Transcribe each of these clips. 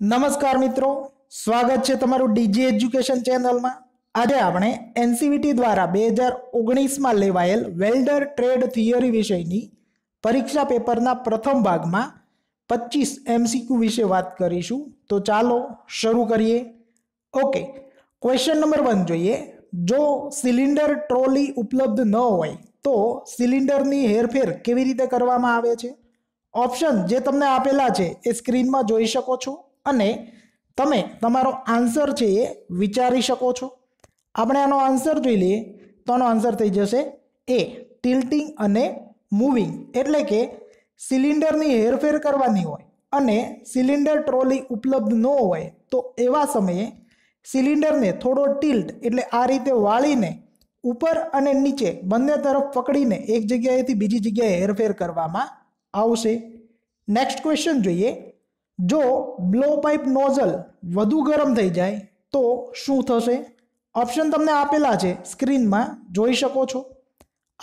નમસ્કાર મિત્રો સ્વાગત છે તમારું ડીજી એજ્યુકેશન ચેનલમાં આજે આપણે એનસીવીટી દ્વારા બે હજાર ઓગણીસમાં લેવાયેલ વેલ્ડર ટ્રેડ થિયરી વિષયની પરીક્ષા પેપરના પ્રથમ ભાગમાં પચીસ એમસીક્યુ વિશે વાત કરીશું તો ચાલો શરૂ કરીએ ઓકે ક્વેશ્ચન નંબર વન જોઈએ જો સિલિન્ડર ટ્રોલી ઉપલબ્ધ ન હોય તો સિલિન્ડરની હેરફેર કેવી રીતે કરવામાં આવે છે ઓપ્શન જે તમને આપેલા છે એ સ્ક્રીનમાં જોઈ શકો છો અને તમે તમારો આન્સર છે એ વિચારી શકો છો આપણે આનો આન્સર જોઈ લઈએ તો આનો આન્સર થઈ જશે એ ટિલ્ટિંગ અને મૂવિંગ એટલે કે સિલિન્ડરની હેરફેર કરવાની હોય અને સિલિન્ડર ટ્રોલી ઉપલબ્ધ ન હોય તો એવા સમયે સિલિન્ડરને થોડો ટિલ્ટ એટલે આ રીતે વાળીને ઉપર અને નીચે બંને તરફ પકડીને એક જગ્યાએથી બીજી જગ્યાએ હેરફેર કરવામાં આવશે નેક્સ્ટ ક્વેશ્ચન જોઈએ જો બ્લો પાઇપ નોઝલ વધુ ગરમ થઈ જાય તો શું થશે ઓપ્શન તમને આપેલા છે સ્ક્રીનમાં જોઈ શકો છો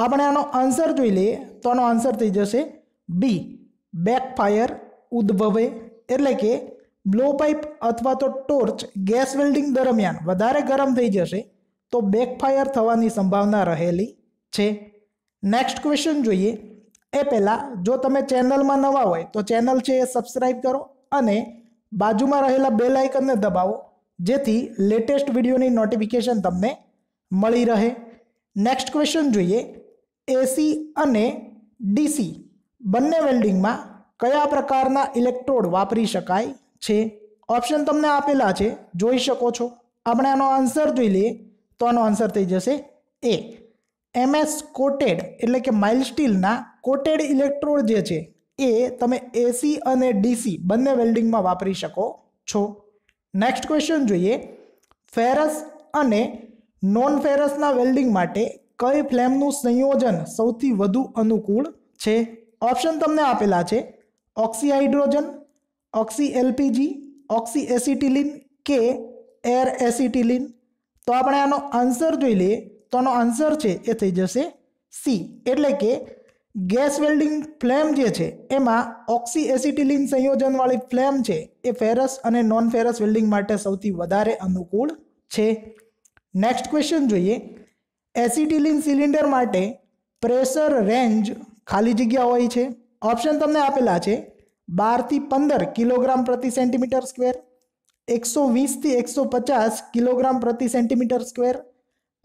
આપણે આનો આન્સર જોઈ લઈએ તો આનો આન્સર થઈ જશે બી બેકફાયર ઉદ્ભવે એટલે કે બ્લો પાઇપ અથવા તો ટોર્ચ ગેસ વેલ્ડિંગ દરમિયાન વધારે ગરમ થઈ જશે તો બેકફાયર થવાની સંભાવના રહેલી છે નેક્સ્ટ ક્વેશ્ચન જોઈએ એ પહેલાં જો તમે ચેનલમાં નવા હોય તો ચેનલ છે એ સબસ્ક્રાઈબ કરો અને બાજુમાં રહેલા બેલ આઇકનને દબાવો જેથી લેટેસ્ટ વિડીયોની નોટિફિકેશન તમને મળી રહે નેક્સ્ટ ક્વેશ્ચન જોઈએ એસી અને ડીસી બંને વેલ્ડિંગમાં કયા પ્રકારના ઇલેક્ટ્રોડ વાપરી શકાય છે ઓપ્શન તમને આપેલા છે જોઈ શકો છો આપણે આનો આન્સર જોઈ લઈએ તો આનો આન્સર થઈ જશે એ એમએસ કોટેડ એટલે કે માઇલ સ્ટીલના કોટેડ ઇલેક્ટ્રોડ જે છે એ તમે એસી અને ડીસી બંને વેલ્ડિંગમાં વાપરી શકો છો નેક્સ્ટ ક્વેશ્ચન જોઈએ ફેરસ અને નોન ફેરસના વેલ્ડિંગ માટે કઈ ફ્લેમનું સંયોજન સૌથી વધુ અનુકૂળ છે ઓપ્શન તમને આપેલા છે oxy hydrogen oxy LPG oxy acetylene કે એર એસિટિલિન તો આપણે આનો આન્સર જોઈ લઈએ તો આનો આન્સર છે એ થઈ જશે સી એટલે કે ગેસ વેલ્ડિંગ ફ્લેમ જે છે એમાં ઓક્સી એસિટિલિન સંયોજનવાળી ફ્લેમ છે એ ફેરસ અને નોન ફેરસ વેલ્ડિંગ માટે સૌથી વધારે અનુકૂળ છે નેક્સ્ટ ક્વેશ્ચન જોઈએ એસિટિલિન સિલિન્ડર માટે પ્રેશર રેન્જ ખાલી જગ્યા હોય છે ઓપ્શન તમને આપેલા છે બારથી પંદર કિલોગ્રામ પ્રતિ સેન્ટીમીટર સ્ક્વેર એકસો વીસથી એકસો પચાસ કિલોગ્રામ પ્રતિ સેન્ટીમીટર સ્ક્વેર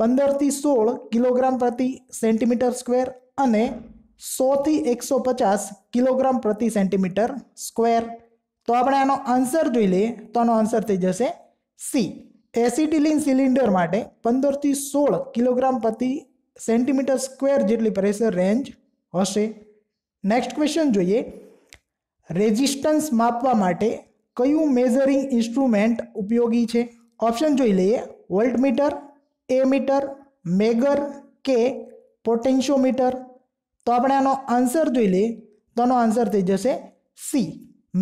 પંદરથી સોળ કિલોગ્રામ પ્રતિ સેન્ટીમીટર સ્ક્વેર અને સોથી એકસો પચાસ કિલોગ્રામ પ્રતિ સેન્ટીમીટર સ્ક્વેર તો આપણે આનો આન્સર જોઈ લઈએ તો આનો આન્સર થઈ જશે સી એસિટિલિન સિલિન્ડર માટે પંદરથી સોળ કિલોગ્રામ પ્રતિ સેન્ટીમીટર સ્ક્વેર જેટલી પ્રેશર રેન્જ હશે નેક્સ્ટ ક્વેશ્ચન જોઈએ રેઝિસ્ટન્સ માપવા માટે કયું મેઝરિંગ ઇન્સ્ટ્રુમેન્ટ ઉપયોગી છે ઓપ્શન જોઈ લઈએ વોલ્ટમીટર એ મીટર મેગર કે પોટેન્શિયોમીટર તો આપણે આનો આન્સર જોઈ લઈએ તો આનો આન્સર થઈ જશે સી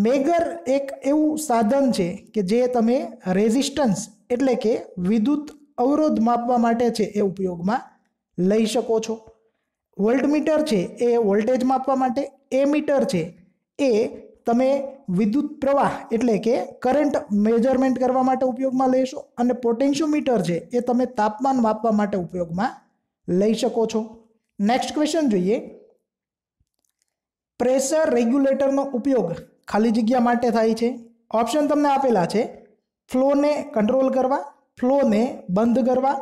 મેગર એક એવું સાધન છે કે જે તમે રેઝિસ્ટન્સ એટલે કે વિદ્યુત અવરોધ માપવા માટે છે એ ઉપયોગમાં લઈ શકો છો વોલ્ટમીટર છે એ વોલ્ટેજ માપવા માટે એ મીટર છે એ તમે વિદ્યુત પ્રવાહ એટલે કે કરંટ મેજરમેન્ટ કરવા માટે ઉપયોગમાં લેશો અને પોટેન્શિયોમીટર છે એ તમે તાપમાન માપવા માટે ઉપયોગમાં લઈ શકો છો નેક્સ્ટ ક્વેશ્ચન જોઈએ પ્રેશર રેગ્યુલેટરનો ઉપયોગ ખાલી જગ્યા માટે થાય છે ઓપ્શન તમને આપેલા છે ફ્લોને કંટ્રોલ કરવા ફ્લોને બંધ કરવા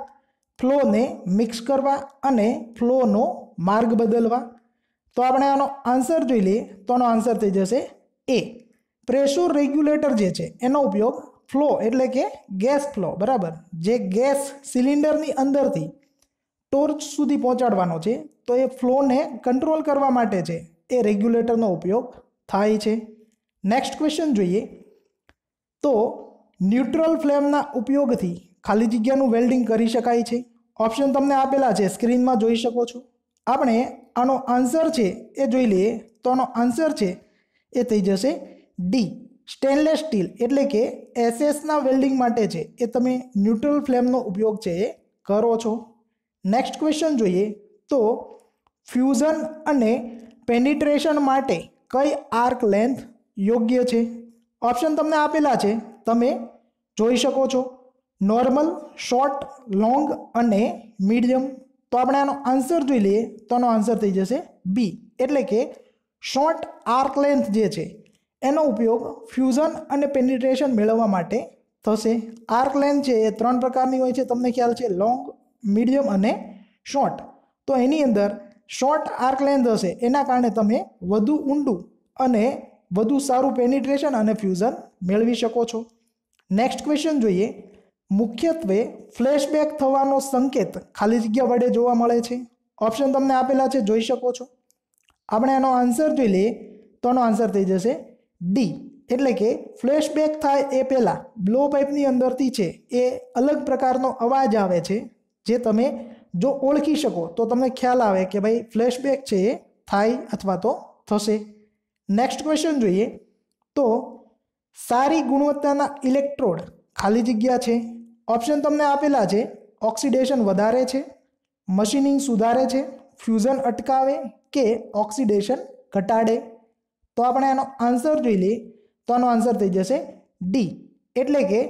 ફ્લોને મિક્સ કરવા અને ફ્લોનો માર્ગ બદલવા તો આપણે આનો આન્સર જોઈ લઈએ તો આનો આન્સર થઈ જશે એ પ્રેશર રેગ્યુલેટર જે છે એનો ઉપયોગ ફ્લો એટલે કે ગેસ ફ્લો બરાબર જે ગેસ સિલિન્ડરની અંદરથી ટોર્ચ સુધી પહોંચાડવાનો છે તો એ ફ્લોને કંટ્રોલ કરવા માટે છે એ રેગ્યુલેટરનો ઉપયોગ થાય છે નેક્સ્ટ ક્વેશ્ચન જોઈએ તો ન્યુટ્રલ ફ્લેમના ઉપયોગથી ખાલી જગ્યાનું વેલ્ડિંગ કરી શકાય છે ઓપ્શન તમને આપેલા છે સ્ક્રીનમાં જોઈ શકો છો આપણે આનો આન્સર છે એ જોઈ લઈએ તો આનો આન્સર છે એ થઈ જશે ડી સ્ટેનલેસ સ્ટીલ એટલે કે એસએસના વેલ્ડિંગ માટે છે એ તમે ન્યુટ્રલ ફ્લેમનો ઉપયોગ છે એ કરો છો નેક્સ્ટ ક્વેશ્ચન જોઈએ તો ફ્યુઝન અને પેનિટ્રેશન માટે કઈ આર્ક લેન્થ યોગ્ય છે ઓપ્શન તમને આપેલા છે તમે જોઈ શકો છો નોર્મલ શોર્ટ લોંગ અને મીડિયમ તો આપણે આનો આન્સર જોઈ લઈએ તો આનો આન્સર થઈ જશે બી એટલે કે શોર્ટ આર્ક લેન્થ જે છે એનો ઉપયોગ ફ્યુઝન અને પેનિટ્રેશન મેળવવા માટે થશે આર્ક લેન્થ છે એ ત્રણ પ્રકારની હોય છે તમને ખ્યાલ છે લોંગ મીડિયમ અને શોર્ટ તો એની અંદર શોર્ટ આર્ક લેન્થ હશે એના કારણે તમે વધુ ઊંડું અને વધુ સારું પેનિટ્રેશન અને ફ્યુઝન મેળવી શકો છો નેક્સ્ટ ક્વેશ્ચન જોઈએ મુખ્યત્વે ફ્લેશબેક થવાનો સંકેત ખાલી જગ્યા વડે જોવા મળે છે ઓપ્શન તમને આપેલા છે જોઈ શકો છો આપણે એનો આન્સર જોઈ લઈએ તો એનો આન્સર થઈ જશે ડી એટલે કે ફ્લેશબેક થાય એ પહેલાં બ્લો પાઇપની અંદરથી છે એ અલગ પ્રકારનો અવાજ આવે છે જે તમે જો ઓળખી શકો તો તમને ખ્યાલ આવે કે ભાઈ ફ્લેશબેક છે એ થાય અથવા તો થશે નેક્સ્ટ ક્વેશ્ચન જોઈએ તો સારી ગુણવત્તાના ઇલેક્ટ્રોડ ખાલી જગ્યા છે ઓપ્શન તમને આપેલા છે ઓક્સિડેશન વધારે છે મશીનિંગ સુધારે છે ફ્યુઝન અટકાવે કે ઓક્સિડેશન ઘટાડે તો આપણે આનો આન્સર જોઈ લઈએ તો આનો આન્સર થઈ જશે ડી એટલે કે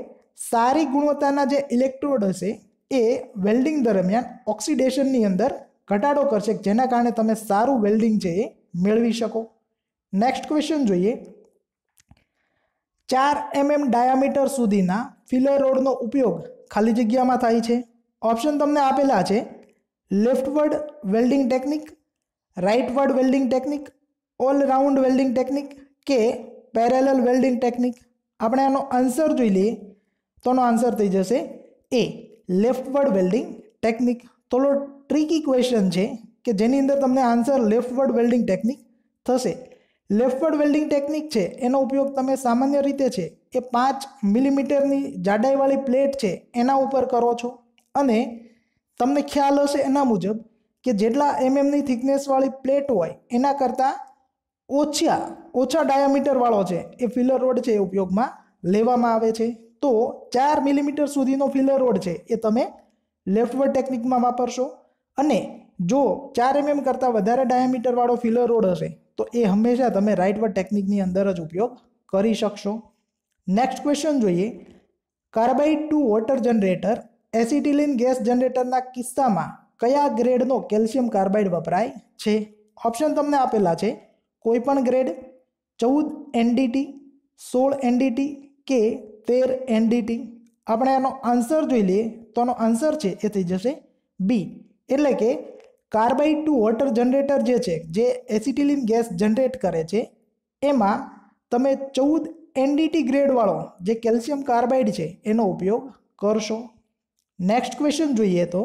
સારી ગુણવત્તાના જે ઇલેક્ટ્રોડ હશે એ વેલ્ડિંગ દરમિયાન ઓક્સિડેશનની અંદર ઘટાડો કરશે જેના કારણે તમે સારું વેલ્ડિંગ છે એ મેળવી શકો નેક્સ્ટ ક્વેશ્ચન જોઈએ ચાર એમએમ mm ડાયામીટર સુધીના ફિલર રોડનો ઉપયોગ ખાલી જગ્યામાં થાય છે ઓપ્શન તમને આપેલા છે leftward welding technique rightward welding technique all round welding technique કે પેરેલલ વેલ્ડિંગ ટેકનિક આપણે આનો આન્સર જોઈ લઈએ તો આન્સર થઈ જશે એ લેફ્ટવર્ડ વેલ્ડિંગ ટેકનિક થોડો ટ્રીકી ક્વેશ્ચન છે કે જેની અંદર તમને આન્સર લેફ્ટવર્ડ વેલ્ડિંગ ટેકનિક થશે લેફ્ટવર્ડ વેલ્ડિંગ ટેકનિક છે એનો ઉપયોગ તમે સામાન્ય રીતે છે એ પાંચ મિલીમીટરની જાડાઈવાળી પ્લેટ છે એના ઉપર કરો છો અને તમને ખ્યાલ હશે એના મુજબ કે જેટલા એમએમની થિકનેસવાળી પ્લેટ હોય એના કરતાં ઓછા ઓછા ડાયામીટરવાળો છે એ ફિલર રોડ છે એ ઉપયોગમાં લેવામાં આવે છે તો ચાર મિલીમીટર સુધીનો ફિલર રોડ છે એ તમે લેફ્ટવર્ડ ટેકનિકમાં વાપરશો અને જો ચાર એમએમ mm કરતાં વધારે ડાયામીટરવાળો ફિલર રોડ હશે તો એ હંમેશા તમે રાઇટવર્ડ ટેકનિકની અંદર જ ઉપયોગ કરી શકશો નેક્સ્ટ ક્વેશ્ચન જોઈએ carbide to water generator acetylene gas જનરેટરના કિસ્સામાં કયા ગ્રેડનો કેલ્શિયમ કાર્બાઇડ વપરાય છે ઓપ્શન તમને આપેલા છે કોઈપણ ગ્રેડ ચૌદ એનડીટી સોળ એનડીટી કે તેર એનડીટી આપણે આનો આન્સર જોઈ લઈએ તો આનો આન્સર છે એ થઈ જશે બી એટલે કે કાર્બાઇડ ટુ વોટર જનરેટર જે છે જે એસિટિલિન ગેસ જનરેટ કરે છે એમાં તમે ચૌદ એનડીટી ગ્રેડવાળો જે કેલ્શિયમ કાર્બાઇડ છે એનો ઉપયોગ કરશો નેક્સ્ટ ક્વેશ્ચન જોઈએ તો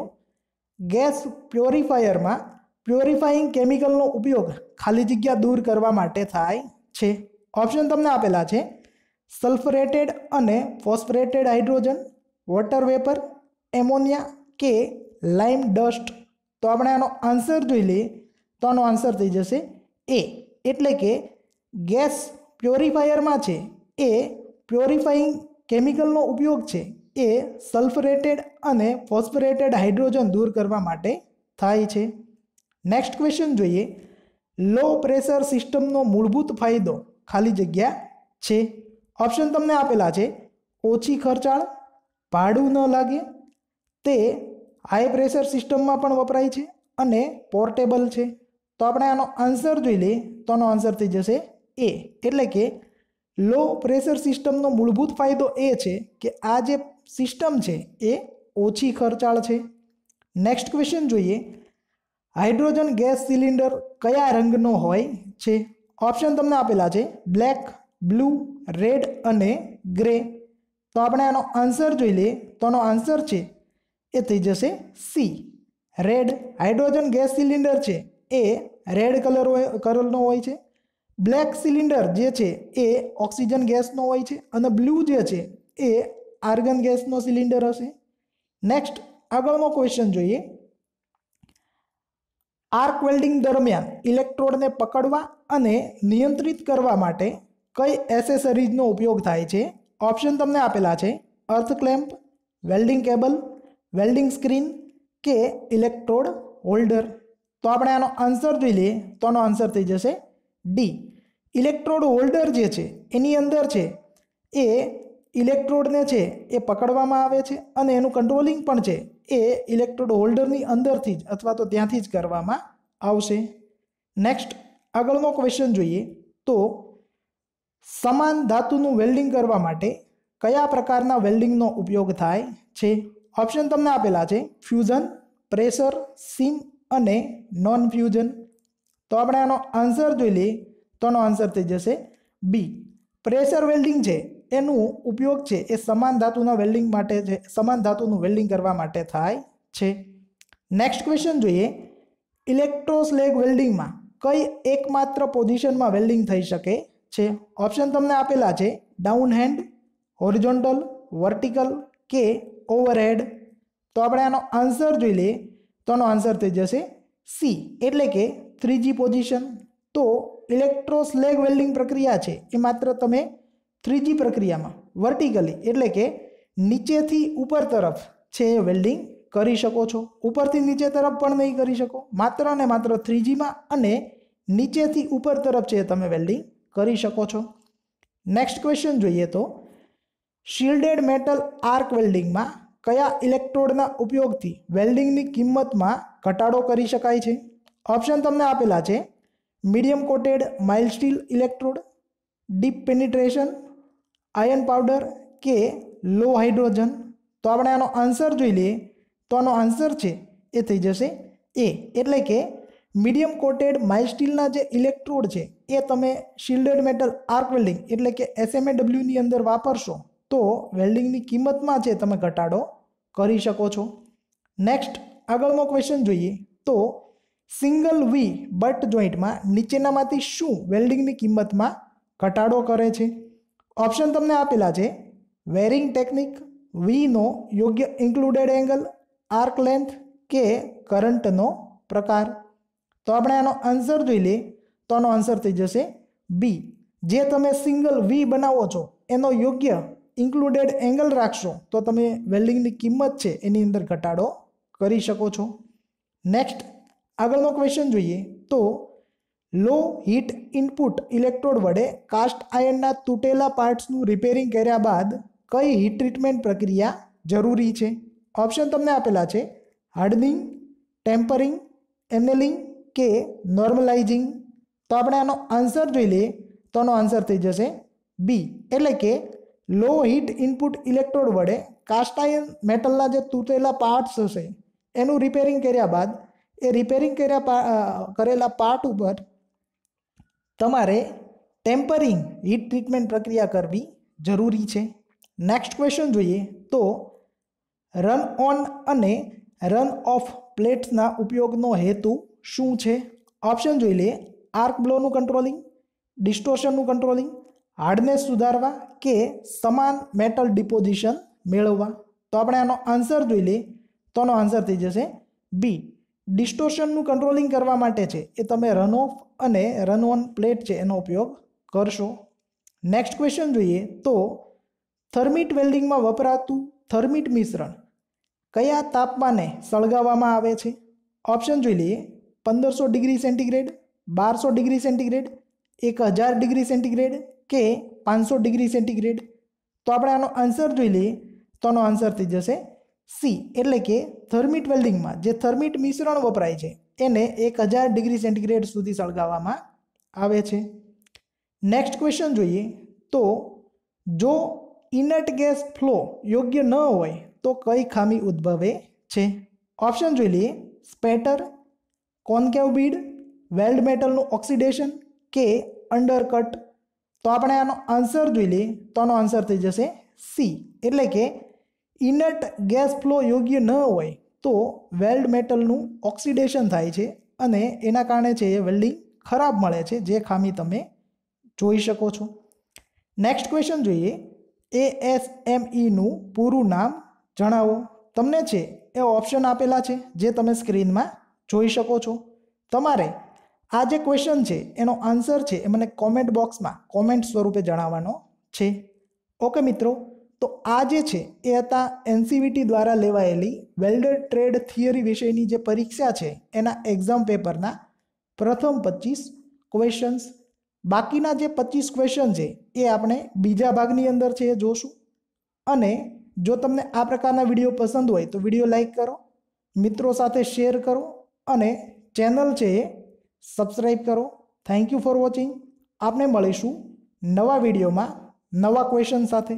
ગેસ પ્યોરિફાયરમાં પ્યોરિફાઈંગ કેમિકલનો ઉપયોગ ખાલી જગ્યા દૂર કરવા માટે થાય છે ઓપ્શન તમને આપેલા છે સલ્ફરેટેડ અને phosphorated hydrogen water vapour ammonia કે લાઇમ ડસ્ટ તો આપણે આનો આન્સર જોઈ લઈએ તો આનો આન્સર થઈ જશે એ એટલે કે ગેસ પ્યોરિફાયરમાં છે એ પ્યોરિફાઈંગ કેમિકલનો ઉપયોગ છે એ સલ્ફરેટેડ અને ફોસ્ફરેટેડ હાઇડ્રોજન દૂર કરવા માટે થાય છે નેક્સ્ટ ક્વેશ્ચન જોઈએ લો પ્રેશર સિસ્ટમનો મૂળભૂત ફાયદો ખાલી જગ્યા છે ઓપ્શન તમને આપેલા છે ઓછી ખર્ચાળ ભાડું ન લાગે તે હાઈ પ્રેશર સિસ્ટમમાં પણ વપરાય છે અને પોર્ટેબલ છે તો આપણે આનો આન્સર જોઈ લઈએ તો આનો આન્સર થઈ જશે એ એટલે કે લો પ્રેશર સિસ્ટમનો મૂળભૂત ફાયદો એ છે કે આ જે સિસ્ટમ છે એ ઓછી ખર્ચાળ છે નેક્સ્ટ ક્વેશ્ચન જોઈએ હાઇડ્રોજન ગેસ સિલિન્ડર કયા રંગનો હોય છે ઓપ્શન તમને આપેલા છે બ્લેક બ્લુ રેડ અને ગ્રે તો આપણે આનો આન્સર જોઈ લઈએ તો આનો આન્સર છે એ થઈ જશે C red hydrogen gas cylinder છે એ રેડ કલર હોય કલરનો હોય છે બ્લેક સિલિન્ડર જે છે એ ઓક્સિજન ગેસનો હોય છે અને બ્લુ જે છે એ આર્ગન ગેસનો સિલિન્ડર હશે નેક્સ્ટ આગળનો ક્વેશ્ચન જોઈએ આર્ક વેલ્ડિંગ દરમિયાન ઇલેક્ટ્રોડને પકડવા અને નિયંત્રિત કરવા માટે કઈ એસેસરીઝનો ઉપયોગ થાય છે ઓપ્શન તમને આપેલા છે earth clamp welding cable welding screen કે ઇલેક્ટ્રોડ હોલ્ડર તો આપણે આનો આન્સર જોઈ લઈએ તો આનો આન્સર થઈ જશે ડી ઇલેક્ટ્રોડ હોલ્ડર જે છે એની અંદર છે એ ઇલેક્ટ્રોડને છે એ પકડવામાં આવે છે અને એનું કંટ્રોલિંગ પણ છે એ ઇલેક્ટ્રોડ હોલ્ડરની અંદરથી જ અથવા તો ત્યાંથી જ કરવામાં આવશે નેક્સ્ટ આગળનો ક્વેશ્ચન જોઈએ તો સમાન ધાતુનું વેલ્ડિંગ કરવા માટે કયા પ્રકારના વેલ્ડિંગનો ઉપયોગ થાય છે ઓપ્શન તમને આપેલા છે ફ્યુઝન પ્રેશર સીમ અને નોન ફ્યુઝન તો આપણે આનો આન્સર જોઈ લઈએ તો આનો આન્સર થઈ જશે બી પ્રેશર વેલ્ડિંગ છે એનું ઉપયોગ છે એ સમાન ધાતુના વેલ્ડિંગ માટે છે સમાન ધાતુનું વેલ્ડિંગ કરવા માટે થાય છે નેક્સ્ટ ક્વેશ્ચન જોઈએ ઇલેક્ટ્રોસ્લેગ વેલ્ડિંગમાં કઈ એકમાત્ર પોઝિશનમાં વેલ્ડિંગ થઈ શકે છે ઓપ્શન તમને આપેલા છે ડાઉન હેન્ડ હોરિઝોન્ટલ વર્ટિકલ કે ઓવરહેડ તો આપણે આનો આન્સર જોઈ લઈએ તો આનો આન્સર થઈ જશે સી એટલે કે થ્રીજી પોઝિશન તો ઇલેક્ટ્રોસ્લેગ વેલ્ડિંગ પ્રક્રિયા છે એ માત્ર તમે થ્રીજી પ્રક્રિયામાં વર્ટિકલી એટલે કે નીચેથી ઉપર તરફ છે એ વેલ્ડિંગ કરી શકો છો ઉપરથી નીચે તરફ પણ નહીં કરી શકો માત્ર અને માત્ર થ્રીજીમાં અને નીચેથી ઉપર તરફ છે તમે વેલ્ડિંગ કરી શકો છો નેક્સ્ટ ક્વેશ્ચન જોઈએ તો શિલ્ડેડ મેટલ આર્ક વેલ્ડિંગમાં કયા ઇલેક્ટ્રોડના ઉપયોગથી વેલ્ડિંગની કિંમતમાં ઘટાડો કરી શકાય છે ઓપ્શન તમને આપેલા છે medium coated mild steel electrode deep penetration iron powder કે લો હાઇડ્રોજન તો આપણે આનો આન્સર જોઈ લઈએ તો આનો આન્સર છે એ થઈ જશે એ એટલે કે મીડિયમ કોટેડ સ્ટીલના જે ઇલેક્ટ્રોડ છે એ તમે શિલ્ડેડ મેટલ આર્ક વેલ્ડિંગ એટલે કે એસએમએ ડબલ્યુની અંદર વાપરશો તો વેલ્ડિંગની કિંમતમાં છે તમે ઘટાડો કરી શકો છો નેક્સ્ટ આગળનો ક્વેશ્ચન જોઈએ તો સિંગલ વી બટ જોઈન્ટમાં નીચેનામાંથી શું વેલ્ડિંગની કિંમતમાં ઘટાડો કરે છે ઓપ્શન તમને આપેલા છે વેરિંગ ટેકનિક વીનો યોગ્ય ઇન્ક્લુડેડ એંગલ આર્ક લેન્થ કે કરંટનો પ્રકાર તો આપણે આનો આન્સર જોઈ લઈએ તો આનો આન્સર થઈ જશે બી જે તમે સિંગલ વી બનાવો છો એનો યોગ્ય ઇન્ક્લુડેડ એંગલ રાખશો તો તમે વેલ્ડિંગની કિંમત છે એની અંદર ઘટાડો કરી શકો છો નેક્સ્ટ આગળનો ક્વેશ્ચન જોઈએ તો લો હીટ ઇનપુટ ઇલેક્ટ્રોડ વડે કાસ્ટ આયર્નના તૂટેલા પાર્ટ્સનું રિપેરિંગ કર્યા બાદ કઈ હીટ ટ્રીટમેન્ટ પ્રક્રિયા જરૂરી છે ઓપ્શન તમને આપેલા છે હાર્ડનિંગ ટેમ્પરિંગ એનેલિંગ કે નોર્મલાઇઝિંગ તો આપણે આનો આન્સર જોઈ લઈએ તો આનો આન્સર થઈ જશે બી એટલે કે લો હીટ ઇનપુટ ઇલેક્ટ્રોડ વડે કાસ્ટ મેટલના જે તૂટેલા પાર્ટ્સ હશે એનું રિપેરિંગ કર્યા બાદ એ રિપેરિંગ કર્યા કરેલા પાર્ટ ઉપર તમારે ટેમ્પરિંગ હીટ ટ્રીટમેન્ટ પ્રક્રિયા કરવી જરૂરી છે નેક્સ્ટ ક્વેશ્ચન જોઈએ તો રન ઓન અને રન ઓફ પ્લેટ્સના ઉપયોગનો હેતુ શું છે ઓપ્શન જોઈ લઈએ આર્ક બ્લોનું કંટ્રોલિંગ ડિસ્ટોશનનું કંટ્રોલિંગ હાર્ડનેસ સુધારવા કે સમાન મેટલ ડિપોઝિશન મેળવવા તો આપણે આનો આન્સર જોઈ લઈએ તો આનો આન્સર થઈ જશે બી ડિસ્ટોશનનું કંટ્રોલિંગ કરવા માટે છે એ તમે રન ઓફ અને રન ઓન પ્લેટ છે એનો ઉપયોગ કરશો નેક્સ્ટ ક્વેશ્ચન જોઈએ તો થર્મિટ વેલ્ડિંગમાં વપરાતું થર્મિટ મિશ્રણ કયા તાપમાને સળગાવવામાં આવે છે ઓપ્શન જોઈ લઈએ પંદરસો ડિગ્રી સેન્ટીગ્રેડ બારસો ડિગ્રી સેન્ટીગ્રેડ એક હજાર ડિગ્રી સેન્ટીગ્રેડ કે પાંચસો ડિગ્રી સેન્ટીગ્રેડ તો આપણે આનો આન્સર જોઈ લઈએ તો આનો આન્સર થઈ જશે સી એટલે કે થર્મિટ વેલ્ડિંગમાં જે થર્મિટ મિશ્રણ વપરાય છે એને એક હજાર ડિગ્રી સેન્ટીગ્રેડ સુધી સળગાવવામાં આવે છે નેક્સ્ટ ક્વેશ્ચન જોઈએ તો જો ઇનર્ટ ગેસ ફ્લો યોગ્ય ન હોય તો કઈ ખામી ઉદ્ભવે છે ઓપ્શન જોઈ લઈએ સ્પેટર કોન્કેવ બીડ વેલ્ડ મેટલનું ઓક્સિડેશન કે અંડરકટ તો આપણે આનો આન્સર જોઈ લઈએ તો આનો આન્સર થઈ જશે સી એટલે કે ઇનટ ગેસ ફ્લો યોગ્ય ન હોય તો વેલ્ડ મેટલનું ઓક્સિડેશન થાય છે અને એના કારણે છે એ વેલ્ડિંગ ખરાબ મળે છે જે ખામી તમે જોઈ શકો છો નેક્સ્ટ ક્વેશ્ચન જોઈએ એ એસ એમ ઈનું e પૂરું નામ જણાવો તમને છે એ ઓપ્શન આપેલા છે જે તમે સ્ક્રીનમાં જોઈ શકો છો તમારે આ જે ક્વેશ્ચન છે એનો આન્સર છે એ મને કોમેન્ટ બોક્સમાં કોમેન્ટ સ્વરૂપે જણાવવાનો છે ઓકે મિત્રો તો આ જે છે એ હતા એનસીવીટી e દ્વારા લેવાયેલી વેલ્ડર ટ્રેડ થિયરી વિષયની જે પરીક્ષા છે એના એક્ઝામ પેપરના પ્રથમ પચીસ ક્વેશ્ચન્સ બાકીના જે પચીસ ક્વેશ્ચન છે એ આપણે બીજા ભાગની અંદર છે એ જોશું અને જો તમને આ પ્રકારના વિડીયો પસંદ હોય તો વિડીયો લાઇક કરો મિત્રો સાથે શેર કરો અને ચેનલ છે એ સબસ્ક્રાઈબ કરો થેન્ક યુ ફોર વોચિંગ આપને મળીશું નવા વિડીયોમાં નવા ક્વેશ્ચન સાથે